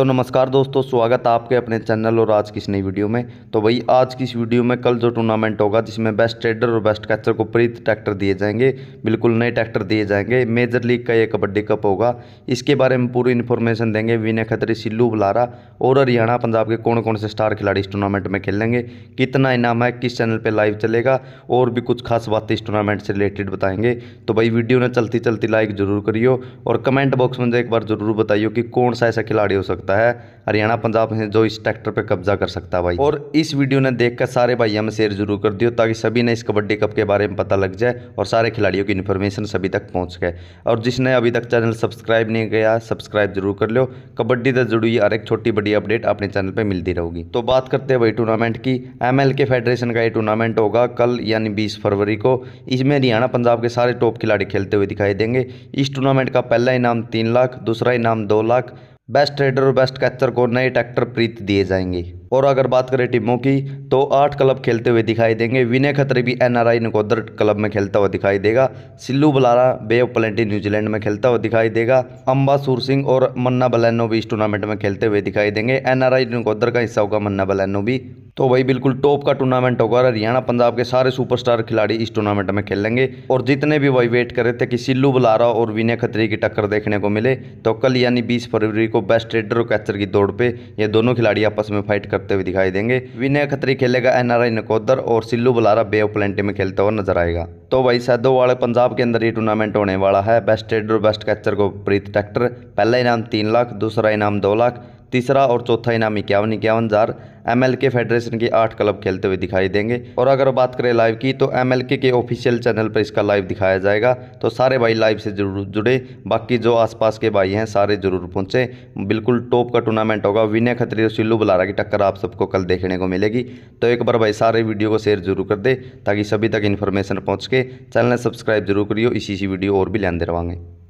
तो नमस्कार दोस्तों स्वागत है आपके अपने चैनल और आज की इस नई वीडियो में तो भाई आज की इस वीडियो में कल जो टूर्नामेंट होगा जिसमें बेस्ट ट्रेडर और बेस्ट कैचर को प्रीत ट्रैक्टर दिए जाएंगे बिल्कुल नए ट्रैक्टर दिए जाएंगे मेजर लीग का ये कबड्डी कप होगा इसके बारे में पूरी इन्फॉर्मेशन देंगे विनय खतरी सिल्लू बुलारा और हरियाणा पंजाब के कौन कौन से स्टार खिलाड़ी इस टूर्नामेंट में खेलेंगे कितना इनाम है किस चैनल पर लाइव चलेगा और भी कुछ खास बातें इस टूर्नामेंट से रिलेटेड बताएंगे तो भाई वीडियो ने चलती चलती लाइक जरूर करियो और कमेंट बॉक्स में एक बार जरूर बताइए कि कौन सा ऐसा खिलाड़ी हो सकता है सकता है हरियाणा पंजाब है जो इस ट्रैक्टर पर कब्जा कर सकता है भाई और इस वीडियो ने देखकर सारे भाई हमें शेयर जरूर कर दियो ताकि सभी ने इस कबड्डी कप के बारे में पता लग जाए और सारे खिलाड़ियों की इन्फॉर्मेशन सभी तक पहुँच गए और जिसने अभी तक चैनल सब्सक्राइब नहीं किया सब्सक्राइब जरूर कर लो कबड्डी से जुड़ी हुई हर एक छोटी बड़ी अपडेट अपने चैनल पर मिलती रहेगी तो बात करते हैं भाई टूर्नामेंट की एम फेडरेशन का ये टूर्नामेंट होगा कल यानी बीस फरवरी को इसमें हरियाणा पंजाब के सारे टॉप खिलाड़ी खेलते हुए दिखाई देंगे इस टूर्नामेंट का पहला इनाम तीन लाख दूसरा इनाम दो लाख बेस्ट ट्रेडर और बेस्ट कैचर को नए ट्रैक्टर प्रीत दिए जाएंगे और अगर बात करें टीमों की तो आठ क्लब खेलते हुए दिखाई देंगे विनय खतरे भी एनआरआई नकोदर क्लब में खेलता हुआ दिखाई देगा सिल्लू बलारा बे ऑफ प्लेंटी न्यूजीलैंड में खेलता हुआ दिखाई देगा अम्बा सूर सिंह और मन्ना बलैनो भी इस टूर्नामेंट में खेलते हुए दिखाई देंगे एनआरआई नकोदर का हिस्सा होगा मन्ना बलैनो भी तो वही बिल्कुल टॉप का टूर्नामेंट होगा हरियाणा पंजाब के सारे सुपरस्टार खिलाड़ी इस टूर्नामेंट में खेलेंगे और जितने भी वही वेट कर रहे थे कि सिल्लू बुलारा और विनय खत्री की टक्कर देखने को मिले तो कल यानी बीस फरवरी को बेस्ट ट्रेडर और कैचर की दौड़ पे ये दोनों खिलाड़ी आपस में फाइट करते हुए दिखाई देंगे विनय खत्री खेलेगा एनआरआई नकोदर और सिल्लू बुलारा बे ऑफ में खेलता हुआ नजर आएगा तो वही सैदो वाले पंजाब के अंदर ये टूर्नामेंट होने वाला है बेस्ट ट्रेडर और बेस्ट कैचर को प्रीत ट्रैक्टर पहला इनाम तीन लाख दूसरा इनाम दो लाख तीसरा और चौथा इनाम इक्यावन इक्यावन हज़ार एम के फेडरेशन के आठ क्लब खेलते हुए दिखाई देंगे और अगर बात करें लाइव की तो एम के ऑफिशियल चैनल पर इसका लाइव दिखाया जाएगा तो सारे भाई लाइव से जरूर जुड़े बाकी जो आसपास के भाई हैं सारे जरूर पहुँचें बिल्कुल टॉप का टूर्नामेंट होगा विनय खत्री और सिल्लू बुलारा की टक्कर आप सबको कल देखने को मिलेगी तो एक बार भाई सारे वीडियो को शेयर जरूर कर दे ताकि सभी तक इन्फॉर्मेशन पहुँच के चैनल सब्सक्राइब जरूर करियो इसी सी वीडियो और भी लेंदे रहेंगे